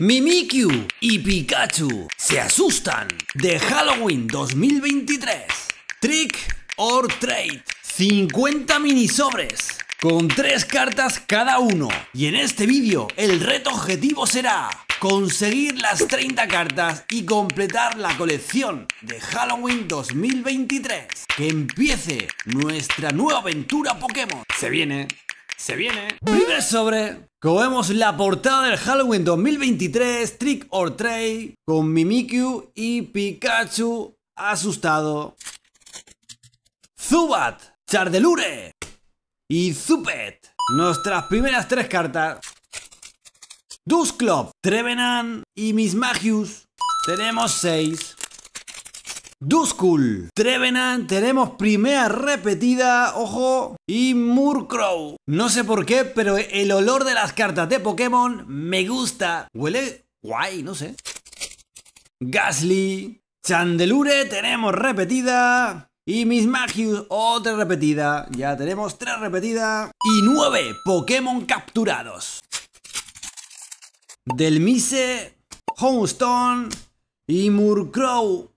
Mimikyu y Pikachu se asustan de Halloween 2023. Trick or Trade. 50 mini sobres con 3 cartas cada uno. Y en este vídeo el reto objetivo será conseguir las 30 cartas y completar la colección de Halloween 2023. Que empiece nuestra nueva aventura Pokémon. Se viene. Se viene. Primer sobre. Cogemos la portada del Halloween 2023, Trick or Tray con Mimikyu y Pikachu asustado. Zubat, Chardelure y Zupet. Nuestras primeras tres cartas. Dusclop, Trevenant y Miss Magius. Tenemos seis. Duskull, Trevenant, tenemos primera repetida, ojo, y Murkrow. No sé por qué, pero el olor de las cartas de Pokémon me gusta. Huele guay, no sé. Gasly, Chandelure, tenemos repetida. Y Miss Magius, otra repetida. Ya tenemos tres repetidas. Y nueve Pokémon capturados. Delmise, Homestone y Murkrow.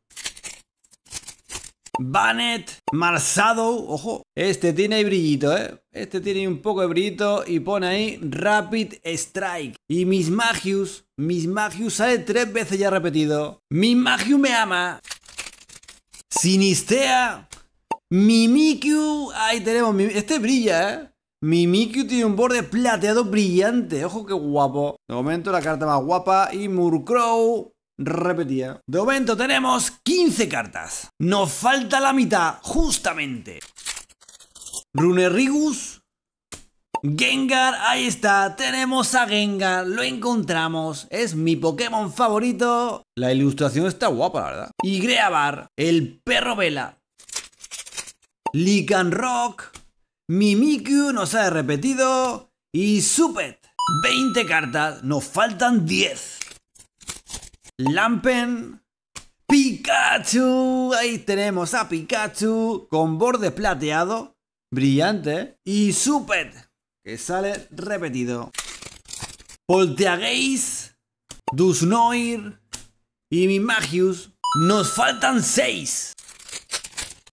Banet, Marsado, ojo, este tiene brillito, ¿eh? Este tiene un poco de brillito y pone ahí Rapid Strike. Y mis Magius, mis Magius sale tres veces ya repetido. Mi Magius me ama. Sinistea, Mimikyu, ahí tenemos, este brilla, ¿eh? Mimikyu tiene un borde plateado brillante, ojo que guapo. De momento la carta más guapa y Murkrow Repetía De momento tenemos 15 cartas. Nos falta la mitad, justamente. Runerigus. Gengar, ahí está, tenemos a Gengar, lo encontramos, es mi Pokémon favorito. La ilustración está guapa, la verdad. Y el perro vela. Rock, Mimikyu nos ha repetido. Y Supet, 20 cartas, nos faltan 10. Lampen. Pikachu. Ahí tenemos a Pikachu con borde plateado. Brillante. Y Supet, que sale repetido. Polteageis. Dusnoir. Y Mimagius. Nos faltan seis.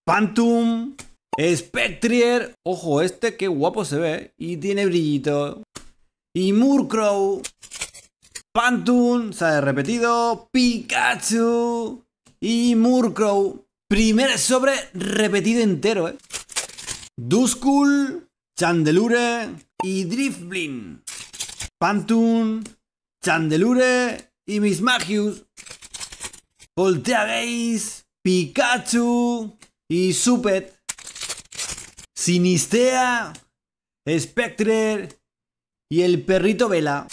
Phantom. Spectrier. Ojo, este qué guapo se ve. Y tiene brillito. Y Murkrow. Pantun ha repetido, Pikachu y Murkrow. Primer sobre repetido entero, ¿eh? Duskull, Chandelure y Driftblin. Pantun, Chandelure y Miss Magius. Voltea Gaze, Pikachu y Supet. Sinistea, Spectre y el perrito Vela.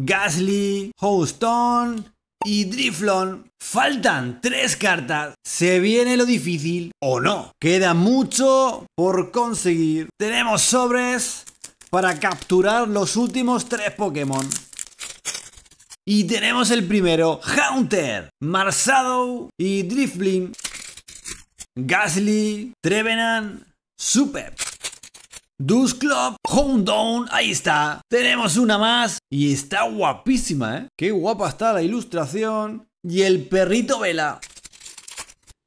Gasly, Houston y Driflon. Faltan tres cartas. Se viene lo difícil o no. Queda mucho por conseguir. Tenemos sobres para capturar los últimos tres Pokémon. Y tenemos el primero, Haunter, Marsadow y Drifblim, Gasly, Trevenant, Super, Dusclop down ahí está. Tenemos una más y está guapísima, ¿eh? Qué guapa está la ilustración. Y el perrito vela.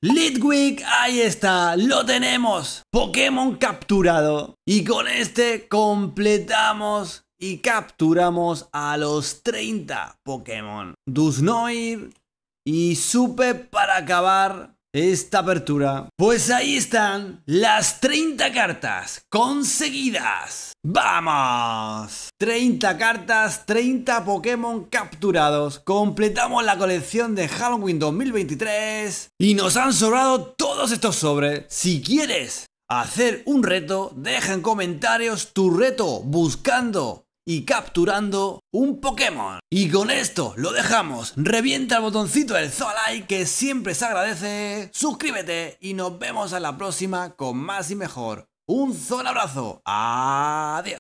Litwick, ahí está, lo tenemos. Pokémon capturado. Y con este completamos y capturamos a los 30 Pokémon. Dusnoir y Supe para acabar esta apertura. Pues ahí están las 30 cartas conseguidas. ¡Vamos! 30 cartas, 30 Pokémon capturados. Completamos la colección de Halloween 2023 y nos han sobrado todos estos sobres. Si quieres hacer un reto, deja en comentarios tu reto buscando y capturando un Pokémon. Y con esto lo dejamos. Revienta el botoncito del like que siempre se agradece. Suscríbete y nos vemos a la próxima con más y mejor. Un abrazo. Adiós.